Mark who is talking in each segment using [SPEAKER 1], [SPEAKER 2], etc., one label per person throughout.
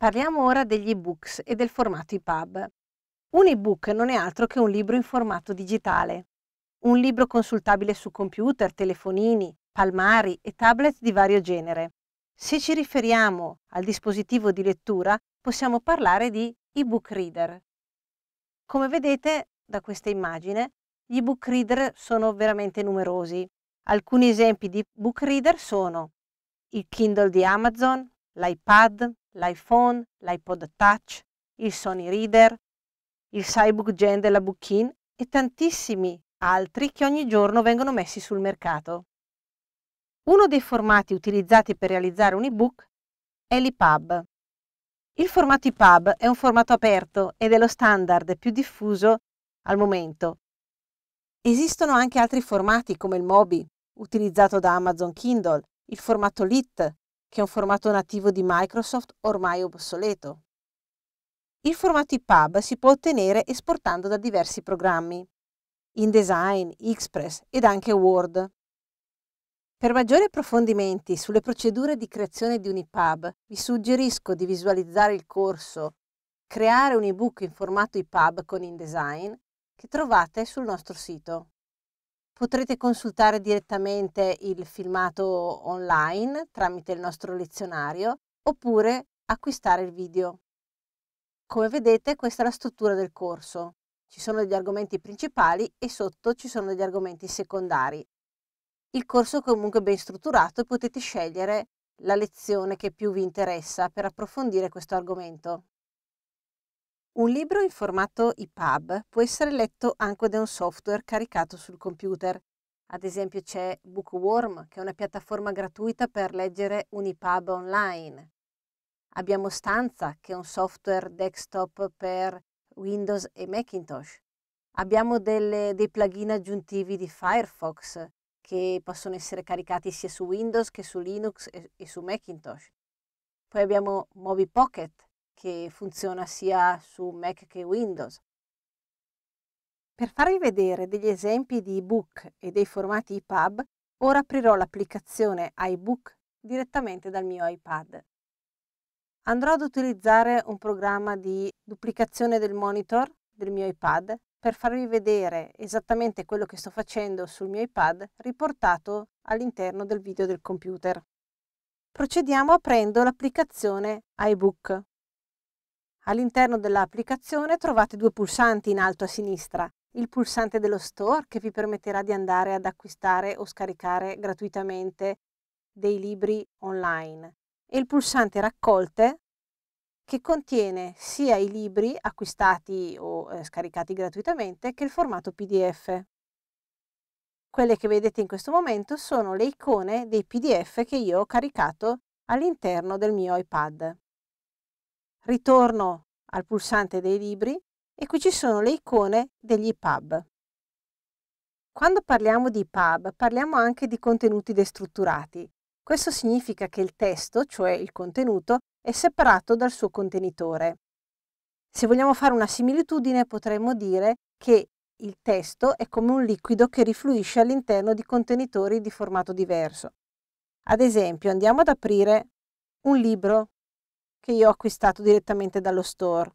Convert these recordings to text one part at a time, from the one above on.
[SPEAKER 1] Parliamo ora degli ebooks e del formato EPUB. Un ebook non è altro che un libro in formato digitale. Un libro consultabile su computer, telefonini, palmari e tablet di vario genere. Se ci riferiamo al dispositivo di lettura, possiamo parlare di ebook reader. Come vedete da questa immagine, gli ebook reader sono veramente numerosi. Alcuni esempi di book reader sono il Kindle di Amazon, l'iPad, l'iPhone, l'iPod Touch, il Sony Reader, il Cybook Gen della Bookin e tantissimi altri che ogni giorno vengono messi sul mercato. Uno dei formati utilizzati per realizzare un ebook è l'EPUB. Il formato EPUB è un formato aperto ed è lo standard più diffuso al momento. Esistono anche altri formati come il MOBI, utilizzato da Amazon Kindle, il formato LIT, che è un formato nativo di Microsoft ormai obsoleto. Il formato EPUB si può ottenere esportando da diversi programmi, InDesign, Express ed anche Word. Per maggiori approfondimenti sulle procedure di creazione di un EPUB, vi suggerisco di visualizzare il corso Creare un ebook in formato EPUB con InDesign che trovate sul nostro sito. Potrete consultare direttamente il filmato online tramite il nostro lezionario oppure acquistare il video. Come vedete questa è la struttura del corso. Ci sono degli argomenti principali e sotto ci sono degli argomenti secondari. Il corso è comunque ben strutturato e potete scegliere la lezione che più vi interessa per approfondire questo argomento. Un libro in formato EPUB può essere letto anche da un software caricato sul computer. Ad esempio c'è Bookworm, che è una piattaforma gratuita per leggere un EPUB online. Abbiamo Stanza, che è un software desktop per Windows e Macintosh. Abbiamo delle, dei plugin aggiuntivi di Firefox, che possono essere caricati sia su Windows che su Linux e, e su Macintosh. Poi abbiamo Mobi Pocket, che funziona sia su Mac che Windows. Per farvi vedere degli esempi di ebook e dei formati EPUB, ora aprirò l'applicazione iBook direttamente dal mio iPad. Andrò ad utilizzare un programma di duplicazione del monitor del mio iPad per farvi vedere esattamente quello che sto facendo sul mio iPad riportato all'interno del video del computer. Procediamo aprendo l'applicazione iBook. All'interno dell'applicazione trovate due pulsanti in alto a sinistra. Il pulsante dello store che vi permetterà di andare ad acquistare o scaricare gratuitamente dei libri online e il pulsante raccolte che contiene sia i libri acquistati o eh, scaricati gratuitamente che il formato PDF. Quelle che vedete in questo momento sono le icone dei PDF che io ho caricato all'interno del mio iPad ritorno al pulsante dei libri e qui ci sono le icone degli pub. Quando parliamo di pub parliamo anche di contenuti destrutturati. Questo significa che il testo, cioè il contenuto, è separato dal suo contenitore. Se vogliamo fare una similitudine potremmo dire che il testo è come un liquido che rifluisce all'interno di contenitori di formato diverso. Ad esempio andiamo ad aprire un libro che io ho acquistato direttamente dallo store.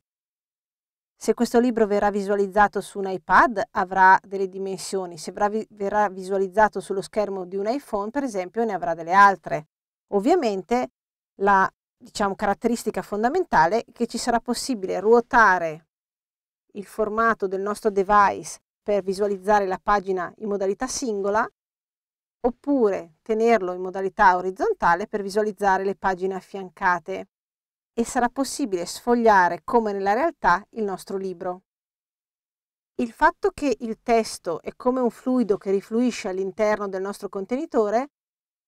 [SPEAKER 1] Se questo libro verrà visualizzato su un iPad avrà delle dimensioni, se verrà visualizzato sullo schermo di un iPhone per esempio ne avrà delle altre. Ovviamente la diciamo, caratteristica fondamentale è che ci sarà possibile ruotare il formato del nostro device per visualizzare la pagina in modalità singola oppure tenerlo in modalità orizzontale per visualizzare le pagine affiancate e sarà possibile sfogliare come nella realtà il nostro libro. Il fatto che il testo è come un fluido che rifluisce all'interno del nostro contenitore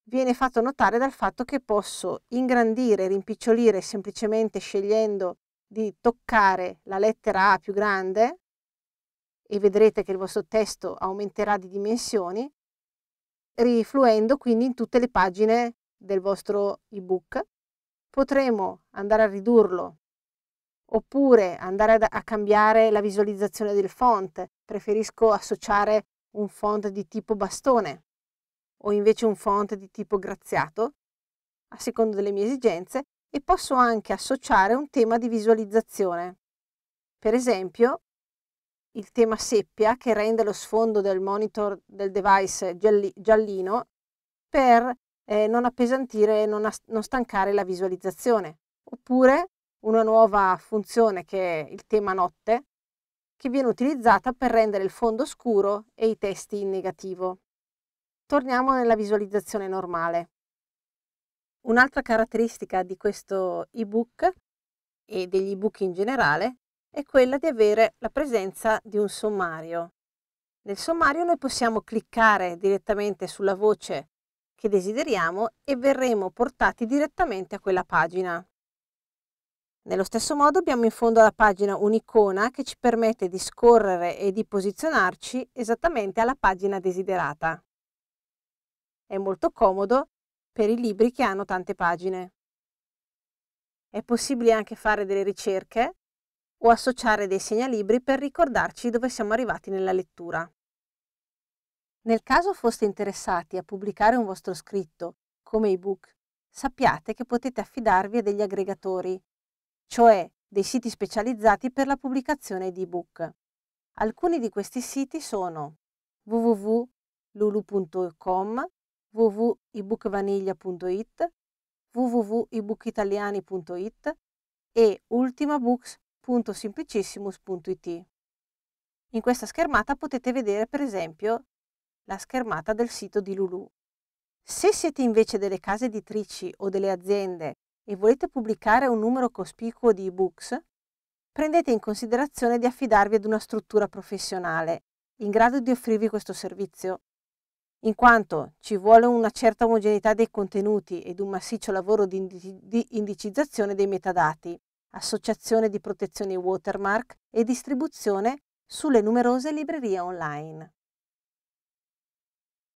[SPEAKER 1] viene fatto notare dal fatto che posso ingrandire, rimpicciolire semplicemente scegliendo di toccare la lettera A più grande e vedrete che il vostro testo aumenterà di dimensioni, rifluendo quindi in tutte le pagine del vostro ebook potremo andare a ridurlo oppure andare a, a cambiare la visualizzazione del font. Preferisco associare un font di tipo bastone o invece un font di tipo graziato a secondo delle mie esigenze e posso anche associare un tema di visualizzazione. Per esempio, il tema seppia che rende lo sfondo del monitor del device giallino per eh, non appesantire, non, as- non stancare la visualizzazione. Oppure una nuova funzione che è il tema notte, che viene utilizzata per rendere il fondo scuro e i testi in negativo. Torniamo nella visualizzazione normale. Un'altra caratteristica di questo ebook e degli ebook in generale è quella di avere la presenza di un sommario. Nel sommario noi possiamo cliccare direttamente sulla voce che desideriamo e verremo portati direttamente a quella pagina. Nello stesso modo abbiamo in fondo alla pagina un'icona che ci permette di scorrere e di posizionarci esattamente alla pagina desiderata. È molto comodo per i libri che hanno tante pagine. È possibile anche fare delle ricerche o associare dei segnalibri per ricordarci dove siamo arrivati nella lettura. Nel caso foste interessati a pubblicare un vostro scritto, come ebook, sappiate che potete affidarvi a degli aggregatori, cioè dei siti specializzati per la pubblicazione di ebook. Alcuni di questi siti sono www.lulu.com, www.ebookvaniglia.it, www.ebookitaliani.it e ultimabooks.simplicissimus.it. In questa schermata potete vedere per esempio la schermata del sito di Lulu. Se siete invece delle case editrici o delle aziende e volete pubblicare un numero cospicuo di ebooks, prendete in considerazione di affidarvi ad una struttura professionale in grado di offrirvi questo servizio. In quanto ci vuole una certa omogeneità dei contenuti ed un massiccio lavoro di, indici- di indicizzazione dei metadati, associazione di protezione watermark e distribuzione sulle numerose librerie online.